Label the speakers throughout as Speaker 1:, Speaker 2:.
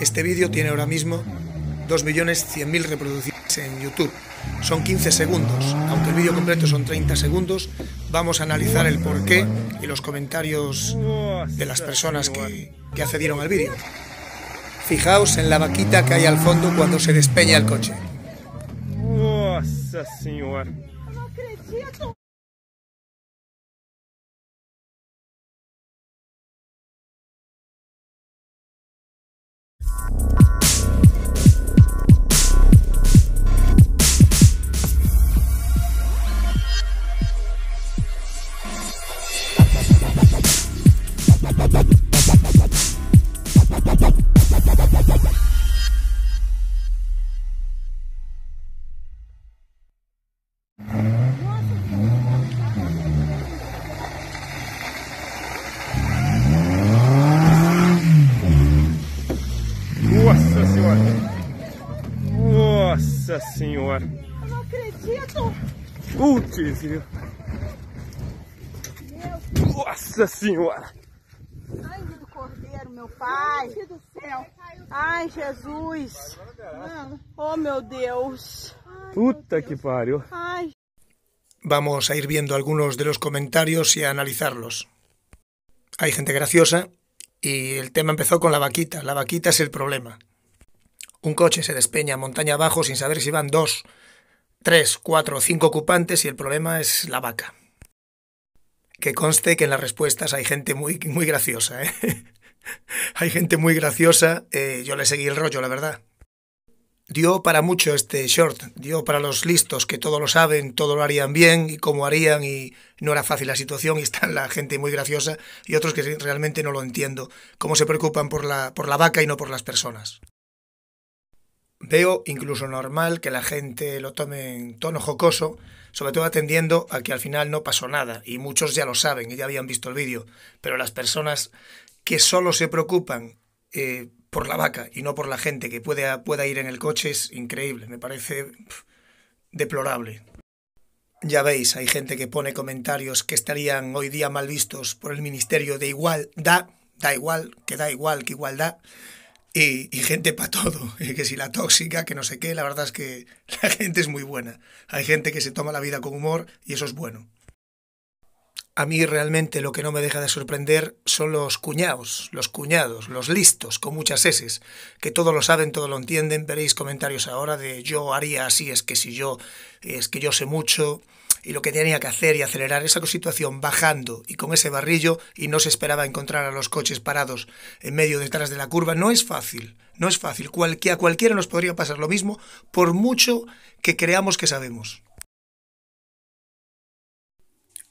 Speaker 1: Este vídeo tiene ahora mismo 2.100.000 reproducciones en YouTube. Son 15 segundos, aunque el vídeo completo son 30 segundos. Vamos a analizar el porqué y los comentarios de las personas que, que accedieron al vídeo. Fijaos en la vaquita que hay al fondo cuando se despeña el coche. Nossa senhora. Eu não acredito. Putz, viu? Nossa senhora. Sangue do cordeiro, meu pai. Sangue do céu. Ai, Jesus. Mano. Oh, meu Deus. Ai, Puta meu Deus. que pariu. Ai. Vamos a ir viendo algunos de los comentarios y a analizarlos. Hay gente graciosa y el tema empezó con la vaquita. La vaquita es el problema. Un coche se despeña montaña abajo sin saber si van dos, tres, cuatro o cinco ocupantes y el problema es la vaca. Que conste que en las respuestas hay gente muy, muy graciosa. ¿eh? hay gente muy graciosa. Eh, yo le seguí el rollo, la verdad. Dio para mucho este short, dio para los listos que todo lo saben, todo lo harían bien y cómo harían y no era fácil la situación y están la gente muy graciosa y otros que realmente no lo entiendo, cómo se preocupan por la, por la vaca y no por las personas. Veo incluso normal que la gente lo tome en tono jocoso, sobre todo atendiendo a que al final no pasó nada, y muchos ya lo saben y ya habían visto el vídeo, pero las personas que solo se preocupan eh, por la vaca y no por la gente que pueda, pueda ir en el coche es increíble, me parece deplorable. Ya veis, hay gente que pone comentarios que estarían hoy día mal vistos por el Ministerio de Igualdad, da igual, que da igual, que igualdad, y, y, gente para todo, eh, que si la tóxica, que no sé qué, la verdad es que la gente es muy buena. Hay gente que se toma la vida con humor y eso es bueno. A mí realmente lo que no me deja de sorprender son los cuñados, los cuñados, los listos, con muchas eses, que todo lo saben, todo lo entienden. Veréis comentarios ahora de yo haría así, es que si yo, es que yo sé mucho y lo que tenía que hacer y acelerar esa situación bajando y con ese barrillo y no se esperaba encontrar a los coches parados en medio detrás de la curva, no es fácil, no es fácil. a cualquiera nos podría pasar lo mismo por mucho que creamos que sabemos.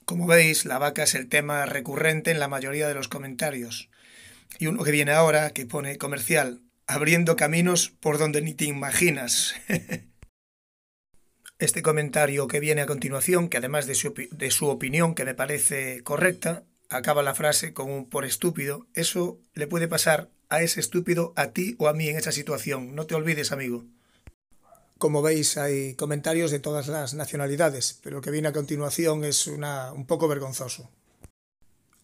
Speaker 1: Como veis, la vaca es el tema recurrente en la mayoría de los comentarios. Y uno que viene ahora, que pone comercial, abriendo caminos por donde ni te imaginas. este comentario que viene a continuación, que además de su, opinión, que me parece correcta, acaba la frase con un por estúpido, eso le puede pasar a ese estúpido, a ti o a mí en esa situación. No te olvides, amigo. Como veis, hay comentarios de todas las nacionalidades, pero lo que viene a continuación es una, un poco vergonzoso.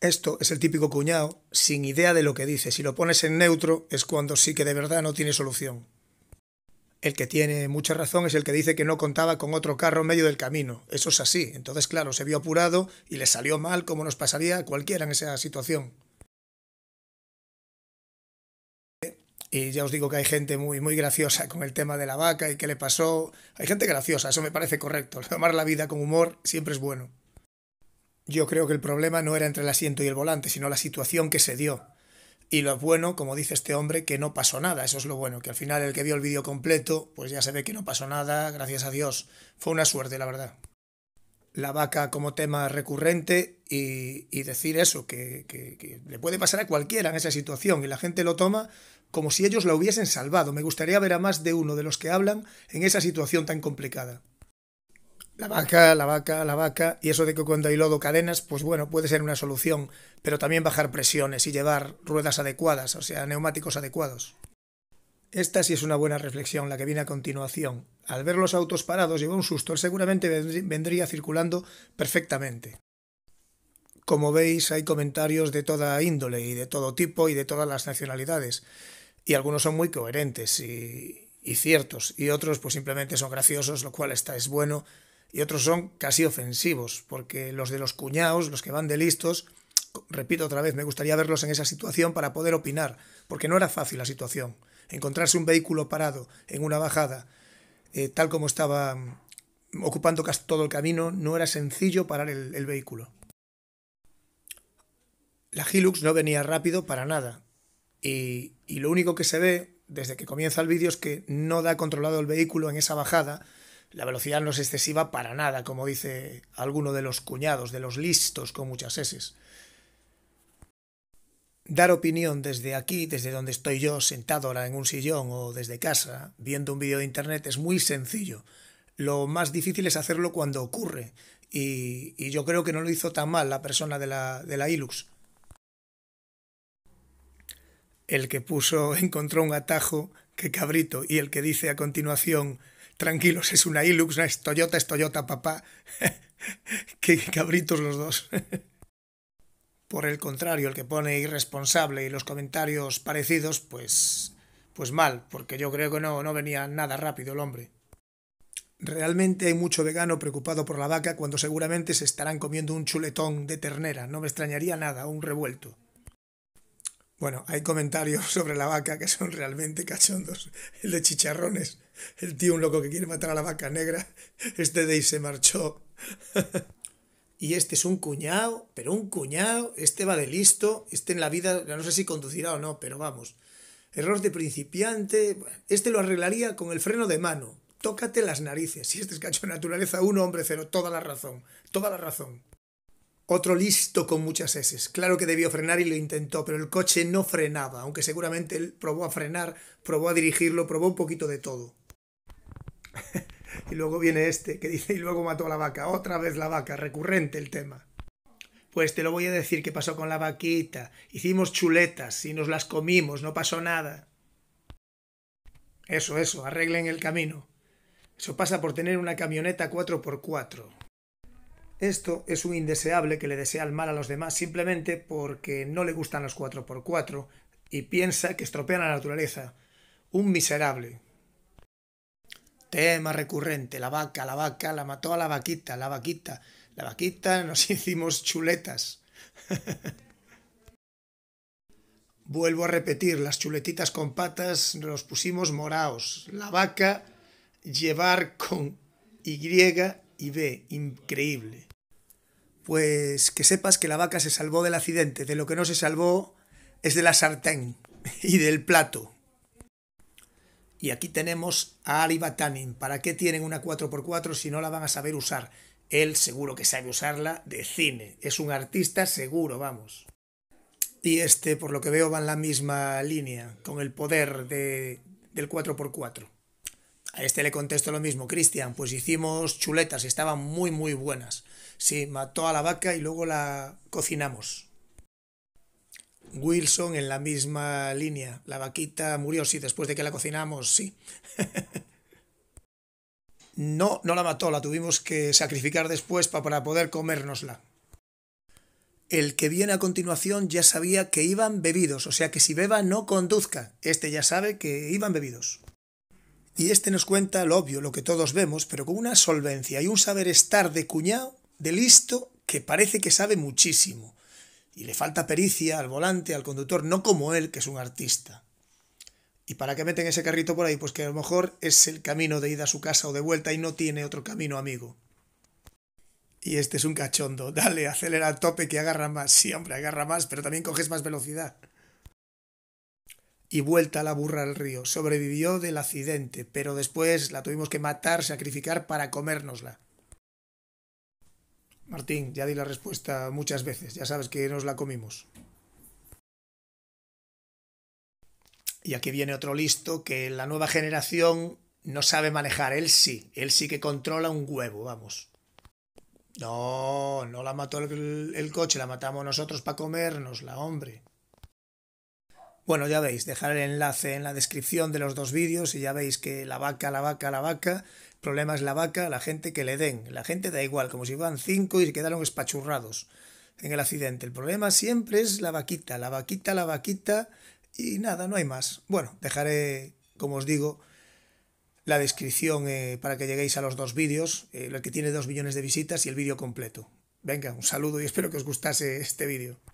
Speaker 1: Esto es el típico cuñado sin idea de lo que dice. Si lo pones en neutro es cuando sí que de verdad no tiene solución el que tiene mucha razón es el que dice que no contaba con otro carro en medio del camino. Eso es así. Entonces, claro, se vio apurado y le salió mal como nos pasaría a cualquiera en esa situación. Y ya os digo que hay gente muy, muy graciosa con el tema de la vaca y qué le pasó. Hay gente graciosa, eso me parece correcto. Tomar la vida con humor siempre es bueno. Yo creo que el problema no era entre el asiento y el volante, sino la situación que se dio. Y lo bueno, como dice este hombre, que no pasó nada, eso es lo bueno, que al final el que vio el vídeo completo, pues ya se ve que no pasó nada, gracias a Dios. Fue una suerte, la verdad. La vaca como tema recurrente y, y decir eso, que, que, que le puede pasar a cualquiera en esa situación y la gente lo toma como si ellos la hubiesen salvado. Me gustaría ver a más de uno de los que hablan en esa situación tan complicada. La vaca, la vaca, la vaca, y eso de que cuando hay lodo cadenas, pues bueno, puede ser una solución, pero también bajar presiones y llevar ruedas adecuadas, o sea, neumáticos adecuados. Esta sí es una buena reflexión, la que viene a continuación. Al ver los autos parados lleva un susto, seguramente vendría circulando perfectamente. Como veis, hay comentarios de toda índole y de todo tipo y de todas las nacionalidades, y algunos son muy coherentes y, y ciertos, y otros pues simplemente son graciosos, lo cual está, es bueno, y otros son casi ofensivos, porque los de los cuñados, los que van de listos, repito otra vez, me gustaría verlos en esa situación para poder opinar, porque no era fácil la situación. Encontrarse un vehículo parado en una bajada, eh, tal como estaba mm, ocupando casi todo el camino, no era sencillo parar el, vehículo. La Hilux no venía rápido para nada. Y, y lo único que se ve desde que comienza el vídeo es que no da controlado el vehículo en esa bajada la velocidad no es excesiva para nada, como dice alguno de los cuñados, de los listos con muchas eses. Dar opinión desde aquí, desde donde estoy yo, sentado ahora en un sillón o desde casa, viendo un vídeo de internet, es muy sencillo. Lo más difícil es hacerlo cuando ocurre, y, yo creo que no lo hizo tan mal la persona de la, de la Ilux. El que puso encontró un atajo, que cabrito, y el que dice a continuación tranquilos, es una Hilux, es Toyota, es Toyota, papá. Qué cabritos los dos. Por el contrario, el que pone irresponsable y los comentarios parecidos, pues. pues mal, porque yo creo que no, no venía nada rápido el hombre. Realmente hay mucho vegano preocupado por la vaca cuando seguramente se estarán comiendo un chuletón de ternera, no me extrañaría nada, un revuelto. Bueno, hay comentarios sobre la vaca que son realmente cachondos. El de chicharrones el tío un loco que quiere matar a la vaca negra, este de ahí se marchó. Y este es un cuñado, pero un cuñado, este va de listo, este en la vida, no sé si conducirá o no, pero vamos. Error de principiante, este lo arreglaría con el freno de mano. Tócate las narices, si este es cacho naturaleza un hombre cero, toda la razón, toda la razón. Otro listo con muchas eses. Claro que debió frenar y lo intentó, pero el coche no frenaba, aunque seguramente él probó a frenar, probó a dirigirlo, probó un poquito de todo. y luego viene este que dice y luego mató a la vaca, otra vez la vaca, recurrente el tema. Pues te lo voy a decir qué pasó con la vaquita. Hicimos chuletas y nos las comimos, no pasó nada. Eso, eso, arreglen el camino. Eso pasa por tener una camioneta 4x4. Esto es un indeseable que le desea el mal a los demás simplemente porque no le gustan los 4x4 y piensa que estropea la naturaleza. Un miserable, Tema recurrente, la vaca, la vaca, la mató a la vaquita, la vaquita, la vaquita, nos hicimos chuletas. Vuelvo a repetir, las chuletitas con patas nos pusimos moraos. La vaca, llevar con Y y B, increíble. Pues que sepas que la vaca se salvó del accidente, de lo que no se salvó es de la sartén y del plato. Y aquí tenemos a Ari Batanin. ¿Para qué tienen una 4x4 si no la van a saber usar? Él seguro que sabe usarla de cine. Es un artista seguro, vamos. Y este, por lo que veo, va en la misma línea, con el poder de, del 4x4. A este le contesto lo mismo, Cristian, pues hicimos chuletas y estaban muy muy buenas. Sí, mató a la vaca y luego la cocinamos. Wilson en la misma línea. La vaquita murió, sí, después de que la cocinamos, sí. no, no la mató, la tuvimos que sacrificar después para poder comérnosla. El que viene a continuación ya sabía que iban bebidos, o sea que si beba no conduzca. Este ya sabe que iban bebidos. Y este nos cuenta lo obvio, lo que todos vemos, pero con una solvencia y un saber estar de cuñado, de listo, que parece que sabe muchísimo. Y le falta pericia al volante, al conductor, no como él, que es un artista. ¿Y para qué meten ese carrito por ahí? Pues que a lo mejor es el camino de ida a su casa o de vuelta y no tiene otro camino, amigo. Y este es un cachondo. Dale, acelera al tope que agarra más. Sí, hombre, agarra más, pero también coges más velocidad. Y vuelta la burra al río. Sobrevivió del accidente, pero después la tuvimos que matar, sacrificar para comérnosla. Martín, ya di la respuesta muchas veces, ya sabes que nos la comimos. Y aquí viene otro listo que la nueva generación no sabe manejar, él sí, él sí que controla un huevo, vamos. No, no la mató el, coche, la matamos nosotros para la hombre. Bueno, ya veis, dejaré el enlace en la descripción de los dos vídeos y ya veis que la vaca, la vaca, la vaca, el problema es la vaca, la gente que le den, la gente da igual, como si fueran cinco y se quedaron espachurrados en el accidente. El problema siempre es la vaquita, la vaquita, la vaquita y nada, no hay más. Bueno, dejaré, como os digo, la descripción eh, para que lleguéis a los dos vídeos, eh, el que tiene dos millones de visitas y el vídeo completo. Venga, un saludo y espero que os gustase este vídeo.